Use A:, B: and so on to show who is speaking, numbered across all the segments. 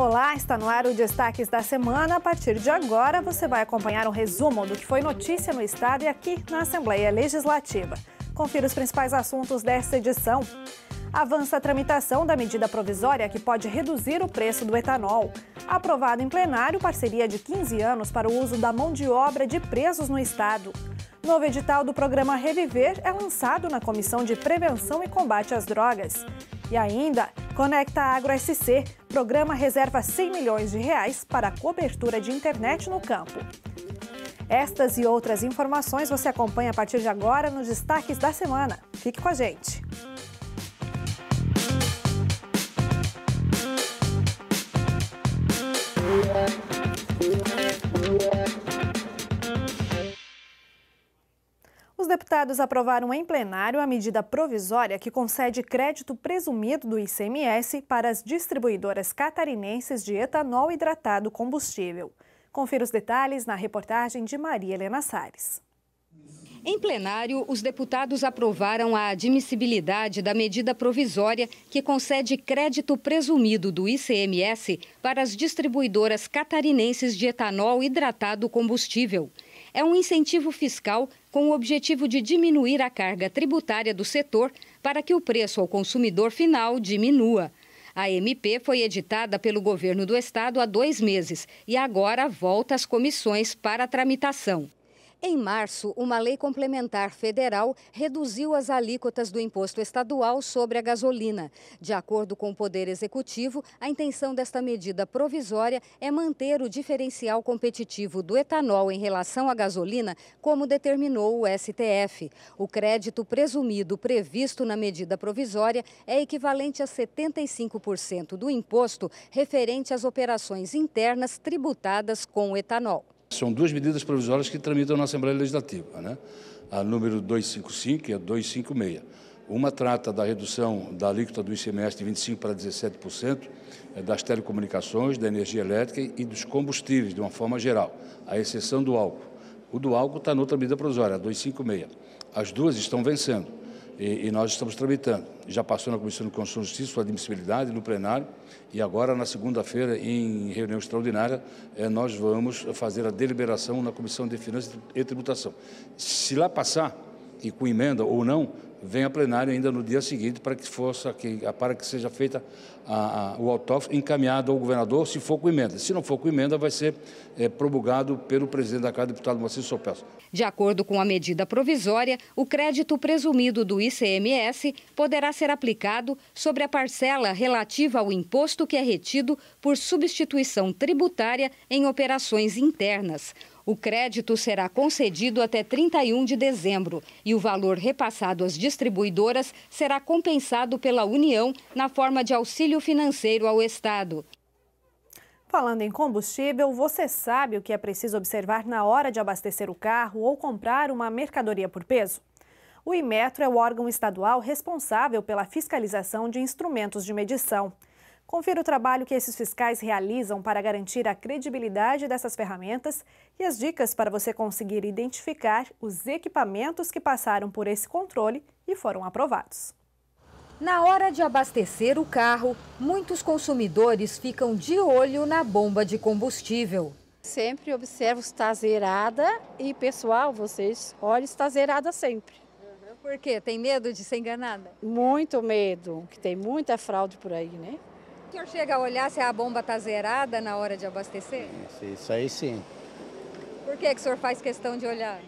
A: Olá, está no ar o Destaques da Semana. A partir de agora, você vai acompanhar um resumo do que foi notícia no Estado e aqui na Assembleia Legislativa. Confira os principais assuntos desta edição. Avança a tramitação da medida provisória que pode reduzir o preço do etanol. Aprovado em plenário, parceria de 15 anos para o uso da mão de obra de presos no Estado. Novo edital do programa Reviver é lançado na Comissão de Prevenção e Combate às Drogas. E ainda, Conecta Agro SC, programa reserva 100 milhões de reais para cobertura de internet no campo. Estas e outras informações você acompanha a partir de agora nos destaques da semana. Fique com a gente. Yeah. deputados aprovaram em plenário a medida provisória que concede crédito presumido do ICMS para as distribuidoras catarinenses de etanol hidratado combustível. Confira os detalhes na reportagem de Maria Helena Sares. Em plenário, os deputados
B: aprovaram a admissibilidade da medida provisória que concede crédito presumido do ICMS para as distribuidoras catarinenses de etanol hidratado combustível. É um incentivo fiscal com o objetivo de diminuir a carga tributária do setor para que o preço ao consumidor final diminua. A MP foi editada pelo governo do estado há dois meses e agora volta às comissões para tramitação. Em março, uma lei complementar federal reduziu as alíquotas do imposto estadual sobre a gasolina. De acordo com o Poder Executivo, a intenção desta medida provisória é manter o diferencial competitivo do etanol em relação à gasolina, como determinou o STF. O crédito presumido previsto na medida provisória é equivalente a 75% do imposto referente às operações internas tributadas com o etanol
C: são duas medidas provisórias que tramitam na Assembleia Legislativa, né? a número 255 e a 256. Uma trata da redução da alíquota do ICMS de 25% para 17% eh, das telecomunicações, da energia elétrica e dos combustíveis, de uma forma geral, à exceção do álcool. O do álcool está noutra medida provisória, a 256. As duas estão vencendo. E, e, nós estamos tramitando. Já passou na Comissão de Constituição e Justiça, sua admissibilidade no plenário, e agora, na segunda-feira, em reunião extraordinária, eh, nós vamos fazer a deliberação na Comissão de Finanças e Tributação. Se lá passar, e com emenda ou não, vem a plenário ainda no dia seguinte para que, fosse, para que seja feita a, a, o autógrafo encaminhado ao governador, se for com emenda. Se não for com emenda, vai ser é, promulgado pelo presidente da Casa, deputado Moacir Sopelso.
B: De acordo com a medida provisória, o crédito presumido do ICMS poderá ser aplicado sobre a parcela relativa ao imposto que é retido por substituição tributária em operações internas. O crédito será concedido até 31 de dezembro e o valor repassado às distribuidoras será compensado pela União na forma de auxílio auxílio financeiro
A: ao Estado. Falando em combustível, você sabe o que é preciso observar na hora de abastecer o carro ou comprar uma mercadoria por peso? O Imetro é o órgão estadual responsável pela fiscalização de instrumentos de medição. Confira o trabalho que esses fiscais realizam para garantir a credibilidade dessas ferramentas e as dicas para você conseguir identificar os equipamentos que passaram por esse controle e foram aprovados.
B: Na hora de abastecer o carro, muitos consumidores ficam de olho na bomba de combustível.
A: Sempre observo se está zerada e, pessoal, vocês olhem se está zerada sempre. Por quê? Tem medo de ser enganada? Muito medo, que tem muita fraude por aí, né?
B: O senhor chega a olhar se a bomba está zerada na hora de abastecer?
D: Isso aí sim.
B: Por que, que o senhor faz questão de olhar?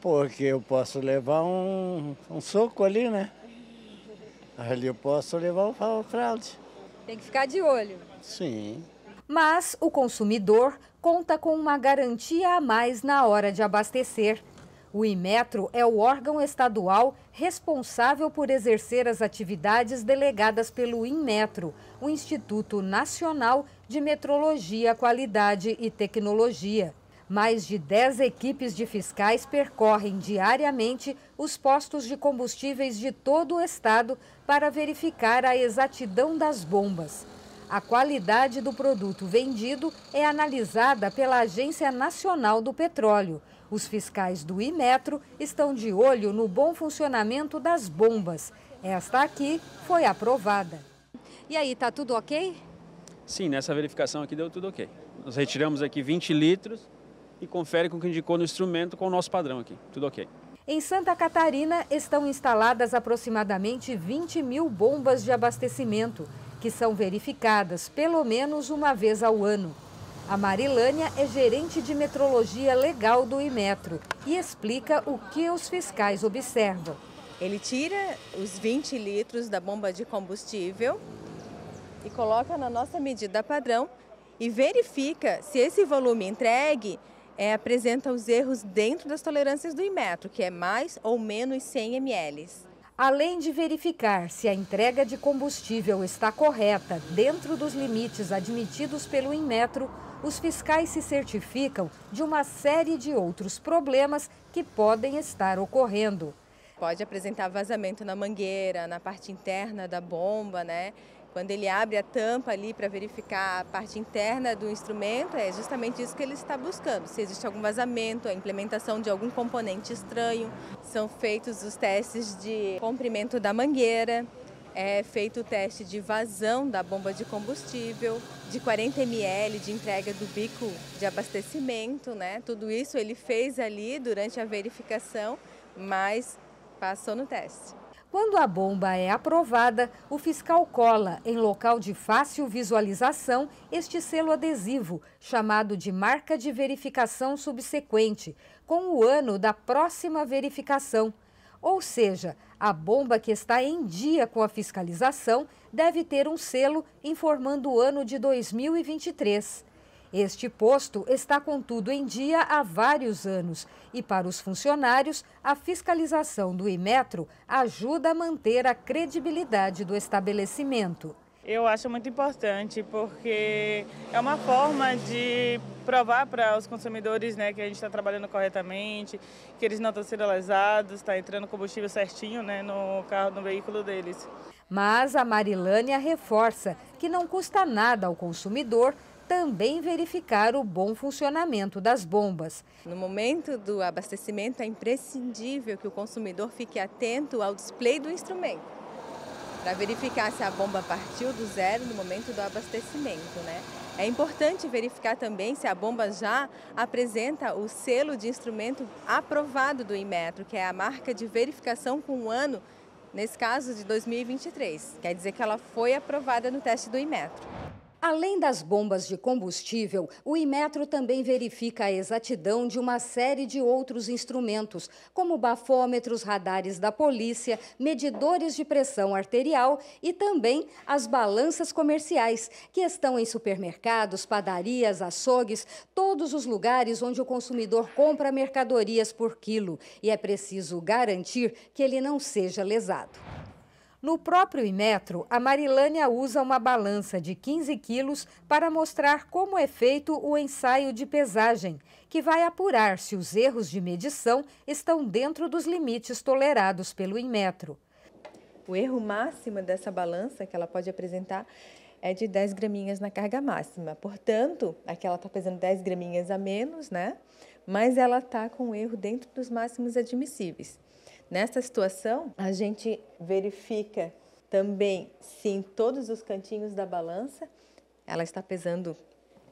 D: Porque eu posso levar um, um soco ali, né? Ali eu posso levar o fraude.
B: Tem que ficar de olho.
D: Sim.
B: Mas o consumidor conta com uma garantia a mais na hora de abastecer. O Imetro é o órgão estadual responsável por exercer as atividades delegadas pelo Inmetro, o Instituto Nacional de Metrologia, Qualidade e Tecnologia. Mais de 10 equipes de fiscais percorrem diariamente os postos de combustíveis de todo o estado para verificar a exatidão das bombas. A qualidade do produto vendido é analisada pela Agência Nacional do Petróleo. Os fiscais do Imetro estão de olho no bom funcionamento das bombas. Esta aqui foi aprovada. E aí, tá tudo ok?
E: Sim, nessa verificação aqui deu tudo ok. Nós retiramos aqui 20 litros e confere com o que indicou no instrumento com o nosso padrão aqui. Tudo ok.
B: Em Santa Catarina estão instaladas aproximadamente 20 mil bombas de abastecimento, que são verificadas pelo menos uma vez ao ano. A Marilânia é gerente de metrologia legal do Imetro e explica o que os fiscais observam. Ele
F: tira os 20 litros da bomba de combustível e coloca na nossa medida padrão e verifica se esse volume entregue é, apresenta os erros dentro das tolerâncias do Inmetro, que é mais ou menos 100 ml. Além de verificar se a entrega de combustível está correta dentro dos
B: limites admitidos pelo Inmetro, os fiscais se certificam de uma série de outros problemas que podem estar ocorrendo.
F: Pode apresentar vazamento na mangueira, na parte interna da bomba, né? Quando ele abre a tampa ali para verificar a parte interna do instrumento, é justamente isso que ele está buscando. Se existe algum vazamento, a implementação de algum componente estranho. São feitos os testes de comprimento da mangueira, é feito o teste de vazão da bomba de combustível, de 40 ml de entrega do bico de abastecimento, né? Tudo isso ele fez ali durante a verificação, mas passou no teste.
B: Quando a bomba é aprovada, o fiscal cola, em local de fácil visualização, este selo adesivo, chamado de marca de verificação subsequente, com o ano da próxima verificação. Ou seja, a bomba que está em dia com a fiscalização deve ter um selo informando o ano de 2023. Este posto está, contudo, em dia há vários anos e, para os funcionários, a fiscalização do Imetro ajuda a manter a credibilidade do estabelecimento.
F: Eu acho muito importante porque é uma forma de provar para os consumidores né, que a gente está trabalhando corretamente, que eles não estão sendo lesados, está entrando combustível certinho né, no carro, no veículo deles.
B: Mas a Marilânia reforça que não custa nada ao consumidor também verificar o bom funcionamento das bombas.
F: No momento do abastecimento, é imprescindível que o consumidor fique atento ao display do instrumento, para verificar se a bomba partiu do zero no momento do abastecimento. Né? É importante verificar também se a bomba já apresenta o selo de instrumento aprovado do Inmetro, que é a marca de verificação com o ano, nesse caso de 2023. Quer dizer que ela foi aprovada no teste do Inmetro.
B: Além das bombas de combustível, o Imetro também verifica a exatidão de uma série de outros instrumentos, como bafômetros, radares da polícia, medidores de pressão arterial e também as balanças comerciais, que estão em supermercados, padarias, açougues, todos os lugares onde o consumidor compra mercadorias por quilo. E é preciso garantir que ele não seja lesado. No próprio Imetro, a Marilânia usa uma balança de 15 quilos para mostrar como é feito o ensaio de pesagem, que vai apurar se os erros de medição estão dentro dos limites tolerados pelo Imetro.
F: O erro máximo dessa balança que ela pode apresentar é de 10 graminhas na carga máxima. Portanto, aqui ela está pesando 10 graminhas a menos, né? Mas ela está com o erro dentro dos máximos admissíveis. Nessa situação, a gente verifica também se em todos os cantinhos da balança ela está pesando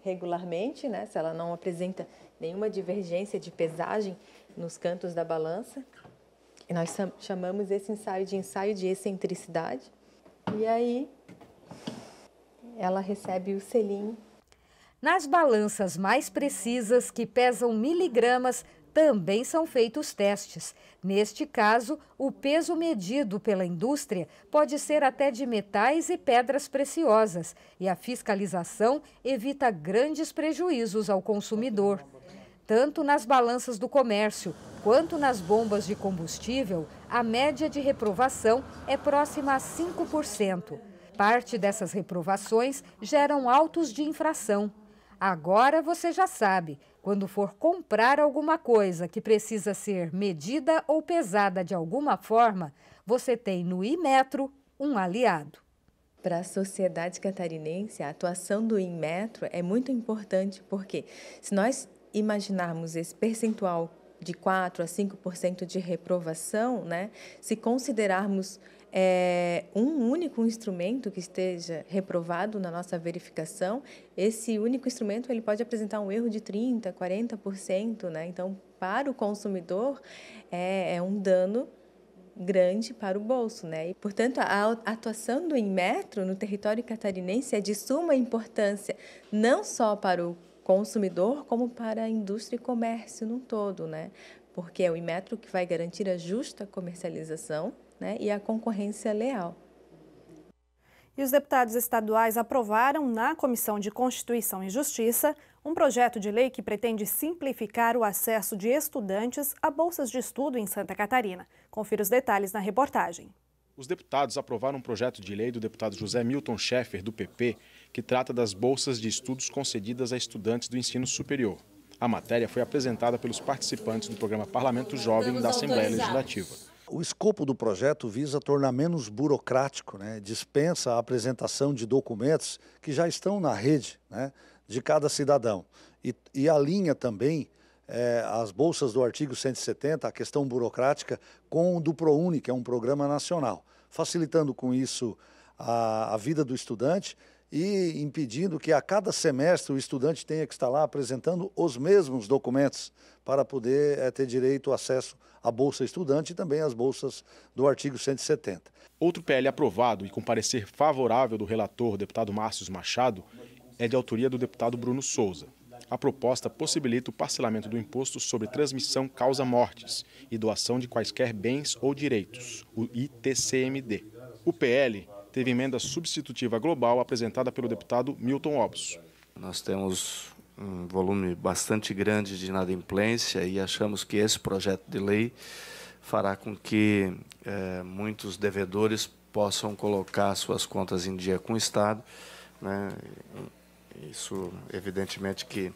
F: regularmente, né? Se ela não apresenta nenhuma divergência de pesagem nos cantos da balança. E nós chamamos esse ensaio de ensaio de excentricidade. E aí ela
B: recebe o selinho. Nas balanças mais precisas, que pesam miligramas, também são feitos testes. Neste caso, o peso medido pela indústria pode ser até de metais e pedras preciosas, e a fiscalização evita grandes prejuízos ao consumidor. Tanto nas balanças do comércio quanto nas bombas de combustível, a média de reprovação é próxima a 5%. Parte dessas reprovações geram autos de infração. Agora você já sabe, quando for comprar alguma coisa que precisa ser medida ou pesada de alguma forma,
F: você tem no Imetro um aliado. Para a sociedade catarinense, a atuação do imetro é muito importante, porque se nós imaginarmos esse percentual de 4 a 5% de reprovação, né, se considerarmos é, um único instrumento que esteja reprovado na nossa verificação, esse único instrumento ele pode apresentar um erro de 30%, 40%. Né? Então, para o consumidor, é, é um dano grande para o bolso, né? E, portanto, a atuação do Inmetro no território catarinense é de suma importância, não só para o consumidor, como para a indústria e comércio no todo, né? Porque é o Inmetro que vai garantir a justa comercialização né, e a concorrência é leal. E os deputados estaduais aprovaram
A: na Comissão de Constituição e Justiça um projeto de lei que pretende simplificar o acesso de estudantes a bolsas de estudo em Santa Catarina. Confira os detalhes na reportagem.
E: Os deputados aprovaram um projeto de lei do deputado José Milton Schaeffer, do PP, que trata das bolsas de estudos concedidas a estudantes do ensino superior. A matéria foi apresentada
C: pelos participantes do programa Parlamento Jovem da Assembleia Legislativa. O escopo do projeto visa tornar menos burocrático, né? dispensa a apresentação de documentos que já estão na rede né? de cada cidadão. E, e alinha também é, as bolsas do artigo 170, a questão burocrática, com o do ProUni, que é um programa nacional, facilitando com isso a, a vida do estudante e impedindo que a cada semestre o estudante tenha que estar lá apresentando os mesmos documentos para poder é, ter direito ao acesso à bolsa estudante e também às bolsas do artigo
E: 170. Outro PL aprovado e com parecer favorável do relator, deputado Márcio Machado, é de autoria do deputado Bruno Souza. A proposta possibilita o parcelamento do imposto sobre transmissão causa-mortes e doação de quaisquer bens ou direitos, o ITCMD. O PL teve emenda substitutiva global apresentada pelo deputado Milton Obos. Nós temos um volume bastante grande de inadimplência e achamos que esse projeto de lei fará com que é, muitos devedores possam colocar suas contas em dia com o Estado. Né? Isso, evidentemente, que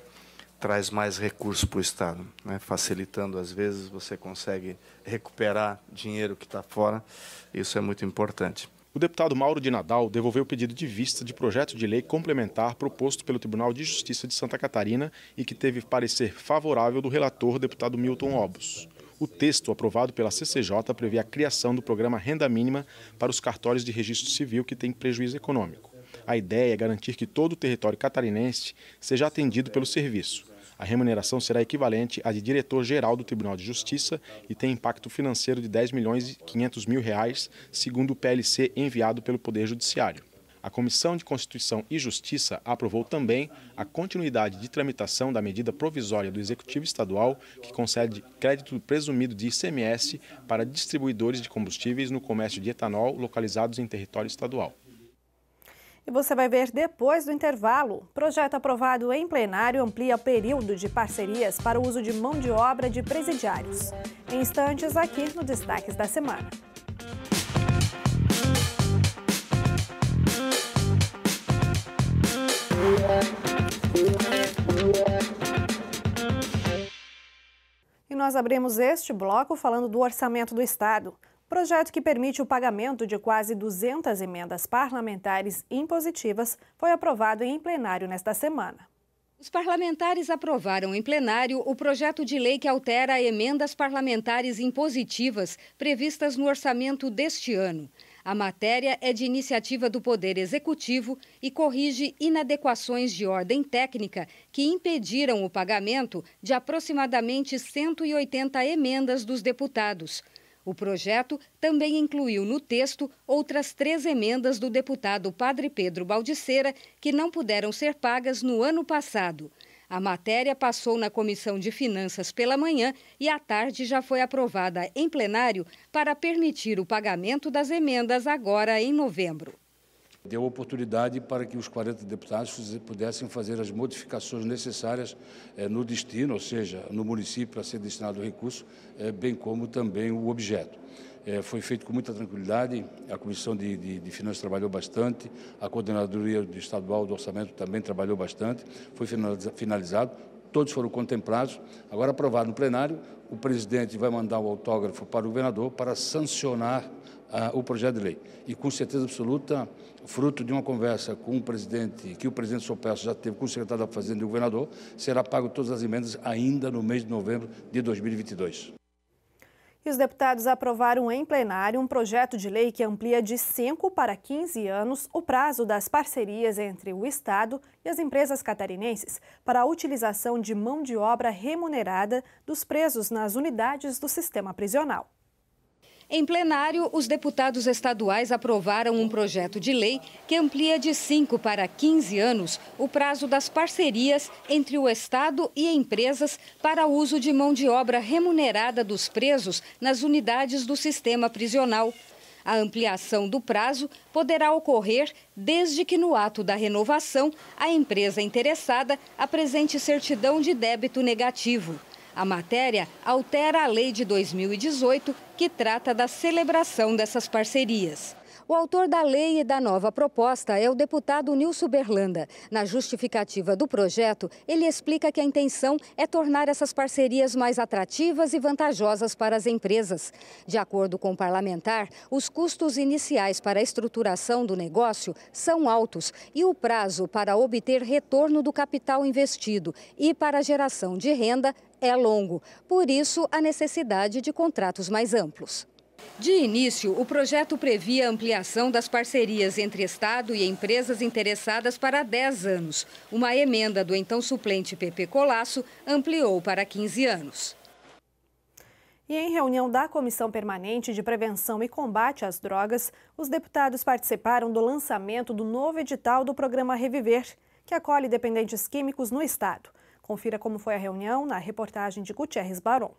E: traz mais recursos para o Estado, né? facilitando, às vezes, você consegue recuperar dinheiro que está fora. Isso é muito importante. O deputado Mauro de Nadal devolveu o pedido de vista de projeto de lei complementar proposto pelo Tribunal de Justiça de Santa Catarina e que teve parecer favorável do relator deputado Milton Obos. O texto aprovado pela CCJ prevê a criação do programa Renda Mínima para os cartórios de registro civil que têm prejuízo econômico. A ideia é garantir que todo o território catarinense seja atendido pelo serviço. A remuneração será equivalente à de diretor-geral do Tribunal de Justiça e tem impacto financeiro de 10 milhões e 500 mil reais, segundo o PLC enviado pelo Poder Judiciário. A Comissão de Constituição e Justiça aprovou também a continuidade de tramitação da medida provisória do Executivo Estadual que concede crédito presumido de ICMS para distribuidores de combustíveis no comércio de etanol localizados em território estadual.
A: E você vai ver depois do intervalo. Projeto aprovado em plenário amplia período de parcerias para o uso de mão de obra de presidiários. Em instantes, aqui no Destaques da Semana. E nós abrimos este bloco falando do orçamento do Estado. Projeto que permite o pagamento de quase 200 emendas parlamentares impositivas foi aprovado em plenário nesta semana. Os parlamentares aprovaram em plenário o projeto de
B: lei que altera emendas parlamentares impositivas previstas no orçamento deste ano. A matéria é de iniciativa do Poder Executivo e corrige inadequações de ordem técnica que impediram o pagamento de aproximadamente 180 emendas dos deputados. O projeto também incluiu no texto outras três emendas do deputado Padre Pedro Baldiceira, que não puderam ser pagas no ano passado. A matéria passou na Comissão de Finanças pela manhã e à tarde já foi aprovada em plenário para permitir o pagamento das emendas agora em novembro.
C: Deu oportunidade para que os 40 deputados pudessem fazer as modificações necessárias eh, no destino, ou seja, no município para ser destinado o recurso, eh, bem como também o objeto. É, foi feito com muita tranquilidade, a Comissão de, de, de, Finanças trabalhou bastante, a Coordenadoria Estadual do Orçamento também trabalhou bastante, foi finalizado, todos foram contemplados. Agora, aprovado no plenário, o presidente vai mandar o autógrafo para o governador para sancionar o projeto de lei. E com certeza absoluta, fruto de uma conversa com o presidente, que o presidente soupeço já teve com o secretário da Fazenda e o governador, será pago todas as emendas ainda no mês de novembro de 2022.
A: E os deputados aprovaram em plenário um projeto de lei que amplia de 5 para 15 anos o prazo das parcerias entre o Estado e as empresas catarinenses para a utilização de mão de obra remunerada dos presos nas unidades do sistema prisional. Em plenário, os
B: deputados estaduais aprovaram um projeto de lei que amplia de 5 para 15 anos o prazo das parcerias entre o Estado e empresas para uso de mão de obra remunerada dos presos nas unidades do sistema prisional. A ampliação do prazo poderá ocorrer desde que, no ato da renovação, a empresa interessada apresente certidão de débito negativo. A matéria altera a lei de 2018, que trata da celebração dessas parcerias. O autor da lei e da nova proposta é o deputado Nilson Berlanda. Na justificativa do projeto, ele explica que a intenção é tornar essas parcerias mais atrativas e vantajosas para as empresas. De acordo com o parlamentar, os custos iniciais para a estruturação do negócio são altos e o prazo para obter retorno do capital investido e para a geração de renda é longo. Por isso, a necessidade de contratos mais amplos. De início, o projeto previa a ampliação das parcerias entre Estado e empresas interessadas para 10 anos. Uma emenda do então suplente PP Colasso ampliou para 15 anos.
A: E em reunião da Comissão Permanente de Prevenção e Combate às Drogas, os deputados participaram do lançamento do novo edital do programa Reviver, que acolhe dependentes químicos no Estado. Confira como foi a reunião na reportagem de Gutierrez Baron.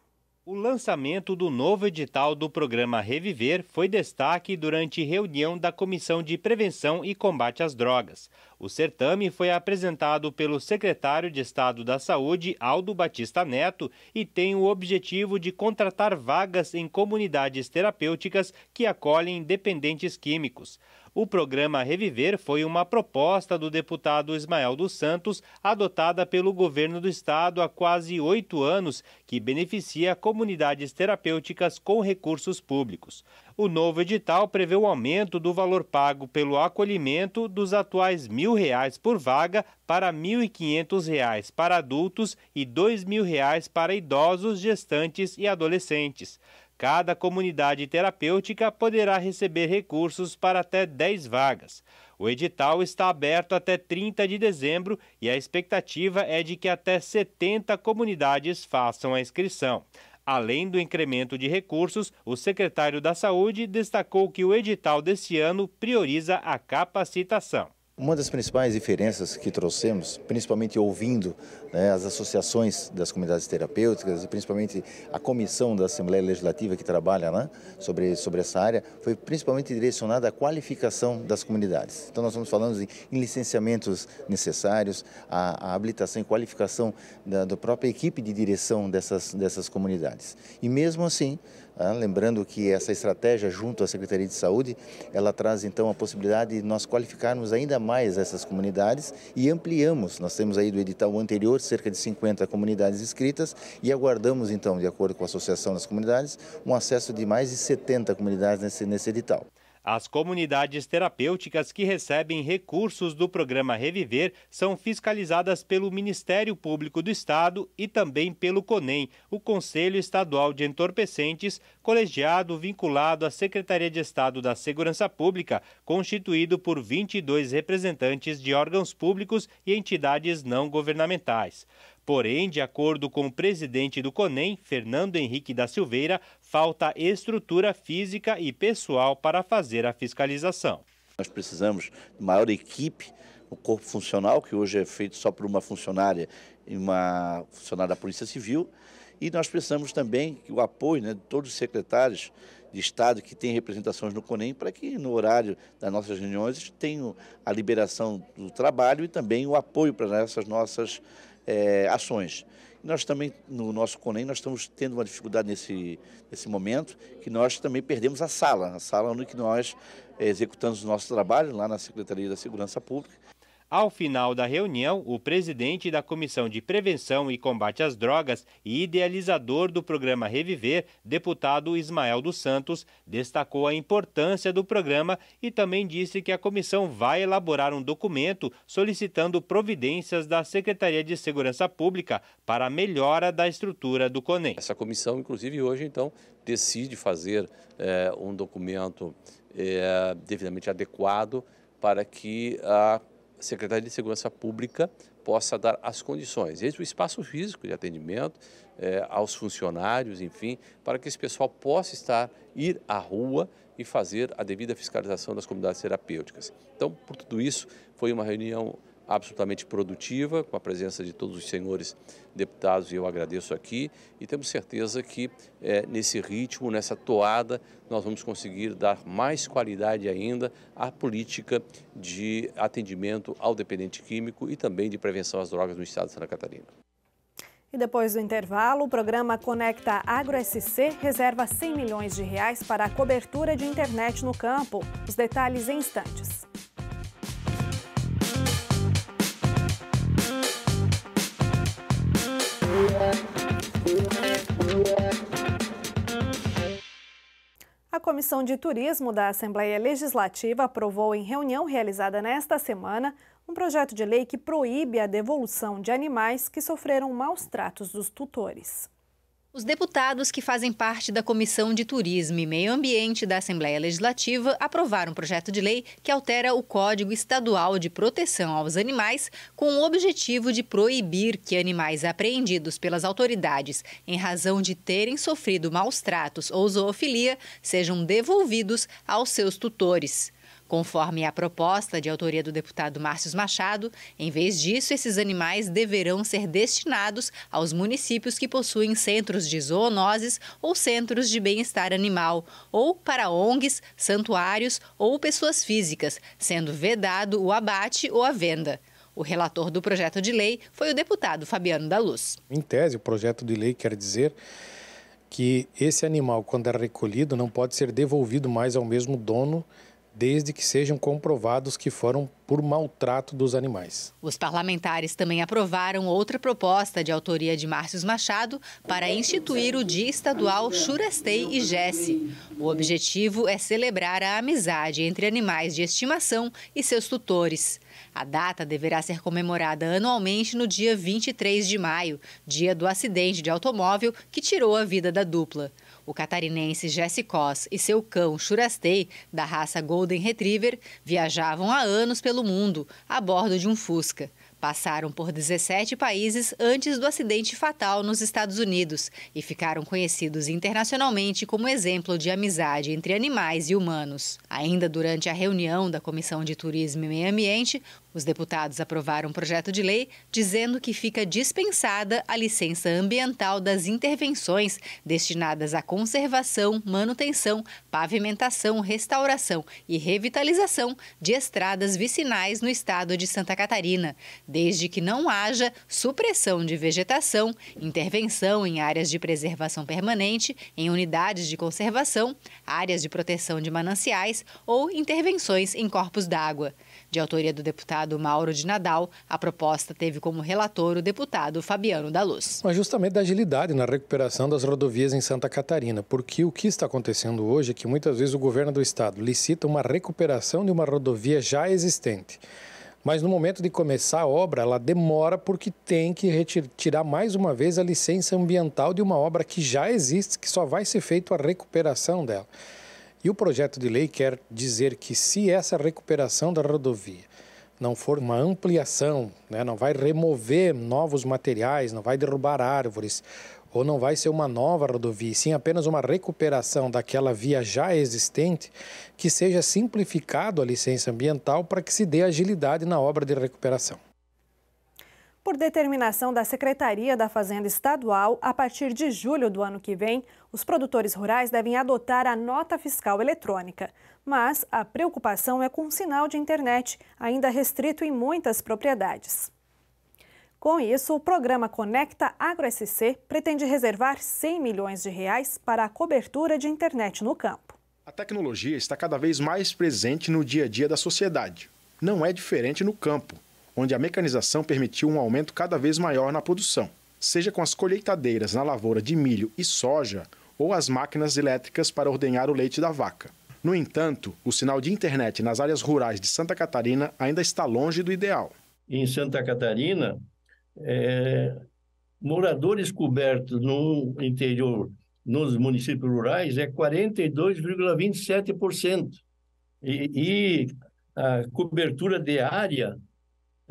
G: O lançamento do novo edital do programa Reviver foi destaque durante reunião da Comissão de Prevenção e Combate às Drogas. O certame foi apresentado pelo secretário de Estado da Saúde, Aldo Batista Neto, e tem o objetivo de contratar vagas em comunidades terapêuticas que acolhem dependentes químicos. O programa Reviver foi uma proposta do deputado Ismael dos Santos, adotada pelo governo do estado há quase oito anos, que beneficia comunidades terapêuticas com recursos públicos. O novo edital prevê o aumento do valor pago pelo acolhimento dos atuais R$ reais por vaga para R$ 1.500 para adultos e R$ reais para idosos, gestantes e adolescentes. Cada comunidade terapêutica poderá receber recursos para até 10 vagas. O edital está aberto até 30 de dezembro e a expectativa é de que até 70 comunidades façam a inscrição. Além do incremento de recursos, o secretário da Saúde destacou que o edital deste ano prioriza a capacitação.
B: Uma das principais diferenças que trouxemos, principalmente ouvindo né, as associações das comunidades terapêuticas e principalmente a comissão da Assembleia Legislativa que trabalha né, sobre, sobre essa área, foi principalmente direcionada à qualificação das comunidades. Então nós estamos falando em, em licenciamentos necessários, a, a, habilitação e qualificação da, da própria equipe de direção dessas, dessas comunidades. E mesmo assim, ah, lembrando que essa estratégia junto à Secretaria de Saúde, ela traz então a possibilidade de nós qualificarmos ainda mais essas comunidades e ampliamos. Nós temos aí do edital anterior cerca de 50 comunidades inscritas e aguardamos então, de acordo com a Associação das Comunidades, um acesso de mais de 70 comunidades nesse, nesse edital.
G: As comunidades terapêuticas que recebem recursos do programa Reviver são fiscalizadas pelo Ministério Público do Estado e também pelo CONEM, o Conselho Estadual de Entorpecentes, colegiado vinculado à Secretaria de Estado da Segurança Pública, constituído por 22 representantes de órgãos públicos e entidades não governamentais. Porém, de acordo com o presidente do CONEM, Fernando Henrique da Silveira, falta estrutura física e pessoal para fazer a fiscalização. Nós precisamos de maior equipe o corpo funcional, que hoje é feito só por uma funcionária e uma funcionária da Polícia Civil. E nós precisamos também que o apoio né, de todos os secretários de Estado que têm representações no CONEM, para que no horário das nossas reuniões tenham a liberação do trabalho e também o apoio para essas nossas é, ações. Nós também, no nosso CONEM, nós estamos tendo uma dificuldade nesse, nesse momento, que nós também perdemos a sala, a sala onde nós é, executamos o nosso trabalho, lá na Secretaria da Segurança Pública, ao final da reunião, o presidente da Comissão de Prevenção e Combate às Drogas e idealizador do programa Reviver, deputado Ismael dos Santos, destacou a importância do programa e também disse que a comissão vai elaborar um documento solicitando providências da Secretaria de Segurança Pública para a melhora da estrutura do CONEM.
C: Essa comissão, inclusive, hoje, então, decide fazer é, um documento é, devidamente adequado para que a Secretaria de Segurança Pública possa dar as condições, desde é o espaço físico de atendimento eh, aos funcionários, enfim, para que esse pessoal possa estar, ir à rua e fazer a devida fiscalização das comunidades terapêuticas. Então, por tudo isso, foi uma reunião absolutamente produtiva, com a presença de todos os senhores deputados, e eu agradeço aqui. E temos certeza que é, nesse ritmo, nessa toada, nós vamos conseguir dar mais qualidade ainda à política de atendimento ao dependente químico e também de prevenção às drogas no estado de Santa Catarina.
A: E depois do intervalo, o programa Conecta AgroSC reserva 100 milhões de reais para a cobertura de internet no campo. Os detalhes em instantes. Comissão de Turismo da Assembleia Legislativa aprovou em reunião realizada nesta semana um projeto de lei que proíbe a devolução de animais que sofreram maus tratos dos tutores.
H: Os deputados que fazem parte da Comissão de Turismo e Meio Ambiente da Assembleia Legislativa aprovaram um projeto de lei que altera o Código Estadual de Proteção aos Animais com o objetivo de proibir que animais apreendidos pelas autoridades em razão de terem sofrido maus tratos ou zoofilia sejam devolvidos aos seus tutores. Conforme a proposta de autoria do deputado Márcio Machado, em vez disso, esses animais deverão ser destinados aos municípios que possuem centros de zoonoses ou centros de bem-estar animal, ou para ONGs, santuários ou pessoas físicas, sendo vedado o abate ou a venda. O relator do projeto de lei foi o deputado Fabiano da Luz.
I: Em tese, o projeto de lei quer dizer que esse animal, quando é recolhido, não pode ser devolvido mais ao mesmo dono desde que sejam comprovados que foram por maltrato dos animais.
H: Os parlamentares também aprovaram outra proposta de autoria de Márcios Machado para instituir o Dia Estadual Churastei e Jesse. O objetivo é celebrar a amizade entre animais de estimação e seus tutores. A data deverá ser comemorada anualmente no dia 23 de maio, dia do acidente de automóvel que tirou a vida da dupla. O catarinense Jesse Koss e seu cão Churastei, da raça Golden Retriever, viajavam há anos pelo mundo a bordo de um Fusca. Passaram por 17 países antes do acidente fatal nos Estados Unidos e ficaram conhecidos internacionalmente como exemplo de amizade entre animais e humanos. Ainda durante a reunião da Comissão de Turismo e Meio Ambiente, os deputados aprovaram um projeto de lei dizendo que fica dispensada a licença ambiental das intervenções destinadas à conservação, manutenção, pavimentação, restauração e revitalização de estradas vicinais no estado de Santa Catarina, desde que não haja supressão de vegetação, intervenção em áreas de preservação permanente, em unidades de conservação, áreas de proteção de mananciais ou intervenções em corpos d'água. De autoria do deputado Mauro de Nadal, a proposta teve como relator o deputado Fabiano da Luz. Mas justamente da
I: agilidade na recuperação das rodovias em Santa Catarina, porque o que está acontecendo hoje é que muitas vezes o governo do estado licita uma recuperação de uma rodovia já existente mas no momento de começar a obra, ela demora porque tem que retirar mais uma vez a licença ambiental de uma obra que já existe, que só vai ser feita a recuperação dela. E o projeto de lei quer dizer que se essa recuperação da rodovia não for uma ampliação, né, não vai remover novos materiais, não vai derrubar árvores, ou não vai ser uma nova rodovia, sim apenas uma recuperação daquela via já existente, que seja simplificado a licença ambiental para que se dê agilidade na obra de recuperação.
A: Por determinação da Secretaria da Fazenda Estadual, a partir de julho do ano que vem, os produtores rurais devem adotar a nota fiscal eletrônica. Mas a preocupação é com o sinal de internet, ainda restrito em muitas propriedades. Com isso, o programa Conecta AgroSC pretende reservar 100 milhões de reais para a cobertura de internet no campo.
E: A tecnologia está cada vez mais presente no dia a dia da sociedade. Não é diferente no campo onde a mecanização permitiu um aumento cada vez maior na produção, seja com as colheitadeiras na lavoura de milho e soja ou as máquinas elétricas para ordenhar o leite da vaca. No entanto, o sinal de internet nas áreas rurais de Santa Catarina ainda está longe do ideal. Em Santa Catarina, é, moradores cobertos no interior, nos municípios rurais, é 42,27%. E, e a cobertura de área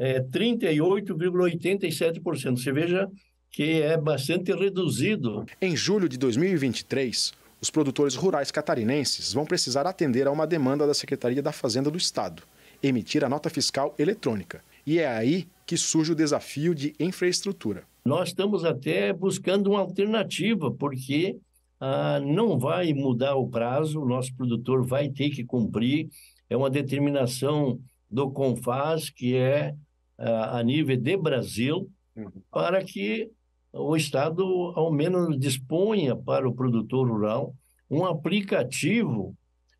E: é, 38,87%. Você veja que é bastante reduzido. Em julho de 2023, os produtores rurais catarinenses vão precisar atender a uma demanda da Secretaria da Fazenda do Estado, emitir a nota fiscal eletrônica.
D: E é aí
E: que surge o desafio de infraestrutura. Nós estamos até buscando uma alternativa, porque ah, não vai mudar o prazo, o nosso produtor vai ter que cumprir. É uma determinação do CONFAS, que é a nível de Brasil, uhum. para que o Estado, ao menos, disponha para o produtor rural um aplicativo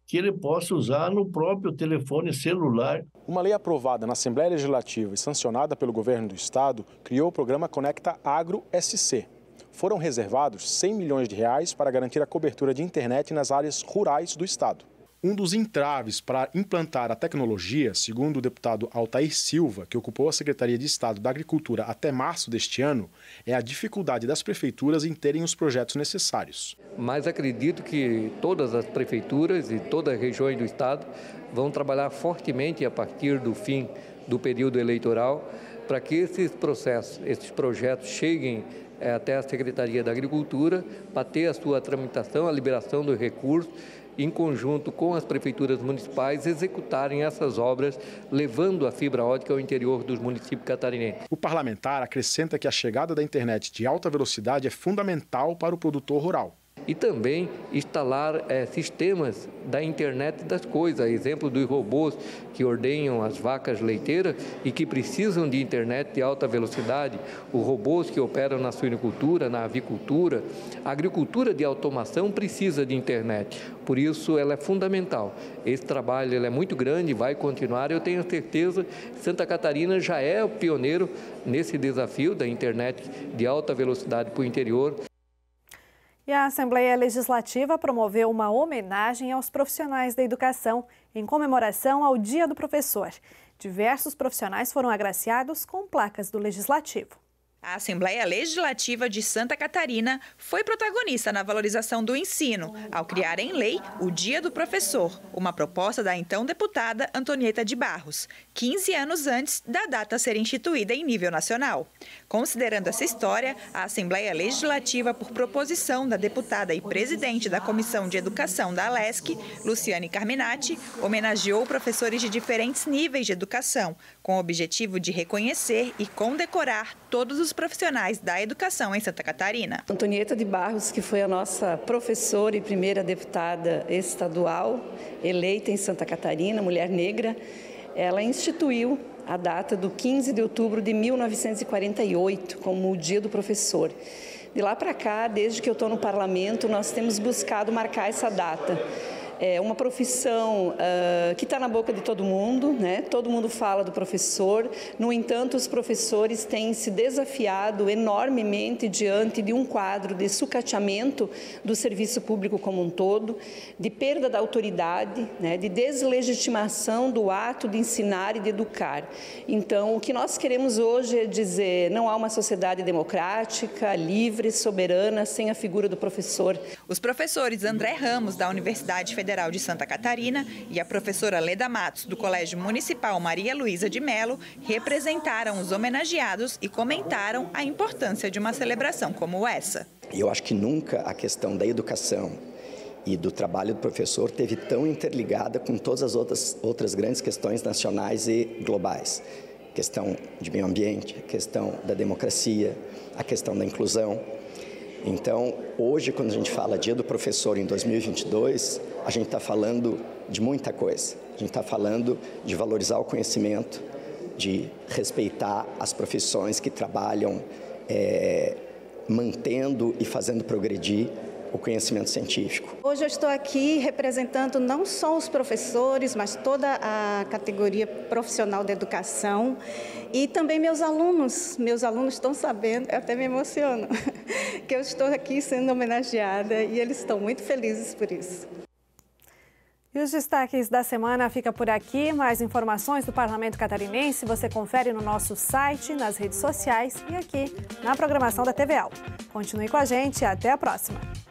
E: que ele possa usar no próprio telefone celular. Uma lei aprovada na Assembleia Legislativa e sancionada pelo governo do Estado criou o programa Conecta Agro SC. Foram reservados 100 milhões de reais para garantir a cobertura de internet nas áreas rurais do Estado. Um dos entraves para implantar a tecnologia, segundo o deputado Altair Silva, que ocupou a Secretaria de Estado da Agricultura até março deste ano, é a dificuldade das prefeituras em terem os projetos necessários.
D: Mas acredito que todas as prefeituras e todas as regiões do Estado vão trabalhar fortemente a partir do fim do período eleitoral para que esses processos, esses projetos cheguem eh, até a Secretaria da Agricultura para ter a sua tramitação, a liberação dos recursos em conjunto com as prefeituras municipais, executarem essas obras, levando a fibra ótica ao interior dos municípios catarinenses.
E: O parlamentar acrescenta que a chegada da internet de alta velocidade é fundamental para o
D: produtor rural e também instalar é, sistemas da internet das coisas, exemplo dos robôs que ordenham as vacas leiteiras e que precisam de internet de alta velocidade, os robôs que operam na suinicultura, na avicultura, a agricultura de automação precisa de internet, por isso ela é fundamental. Esse trabalho é muito grande, vai continuar, eu tenho certeza, que Santa Catarina já é o pioneiro nesse desafio da internet de alta velocidade para o interior.
A: E a Assembleia Legislativa promoveu uma homenagem aos profissionais da educação em comemoração ao Dia do Professor. Diversos profissionais foram agraciados com placas do Legislativo.
H: A Assembleia Legislativa de Santa Catarina foi
A: protagonista na valorização do ensino, ao criar em lei o Dia do Professor, uma proposta da então deputada Antonieta de Barros, 15 anos antes da data ser instituída em nível nacional. Considerando essa história, a Assembleia Legislativa, por proposição da deputada e presidente da Comissão de Educação da Alesc, Luciane Carminati, homenageou professores de diferentes níveis de educação, com o objetivo de reconhecer e condecorar todos os profissionais da educação em Santa Catarina.
H: Antonieta de Barros, que foi a nossa professora e primeira deputada estadual eleita em Santa Catarina, mulher negra, ela instituiu a data do 15 de outubro de 1948 como o Dia do Professor. De lá para cá, desde que eu estou no parlamento, nós temos buscado marcar essa data é uma profissão uh, que está na boca de todo mundo, né? todo mundo fala do professor, no entanto, os professores têm se desafiado enormemente diante de um quadro de sucateamento do serviço público como um todo, de perda da autoridade, né? de deslegitimação do ato de ensinar e de educar. Então, o que nós queremos hoje é dizer: não há uma sociedade democrática, livre, soberana, sem a figura do professor. Os professores André Ramos, da Universidade Federal Federal de Santa Catarina, e a
A: professora Leda Matos, do Colégio Municipal Maria Luísa de Melo, representaram os homenageados e comentaram a importância de uma celebração como essa.
D: Eu acho que nunca
H: a questão da educação e do trabalho do professor teve tão interligada com todas as outras, outras grandes questões nacionais e globais. Questão de meio ambiente, questão da democracia, a questão da inclusão. Então, hoje, quando a gente fala Dia do Professor em 2022, a gente está falando de muita coisa. A gente está falando de valorizar o conhecimento, de respeitar as profissões que trabalham é, mantendo e fazendo progredir o conhecimento científico.
A: Hoje eu estou aqui representando não só os professores, mas toda a categoria profissional da educação e também meus alunos. Meus alunos estão sabendo, eu até me emociono, que eu estou aqui sendo homenageada e eles estão muito felizes por isso. E os destaques da semana fica por aqui. Mais informações do Parlamento Catarinense você confere no nosso site, nas redes sociais e aqui na programação da TVL. Continue com a gente e até a próxima.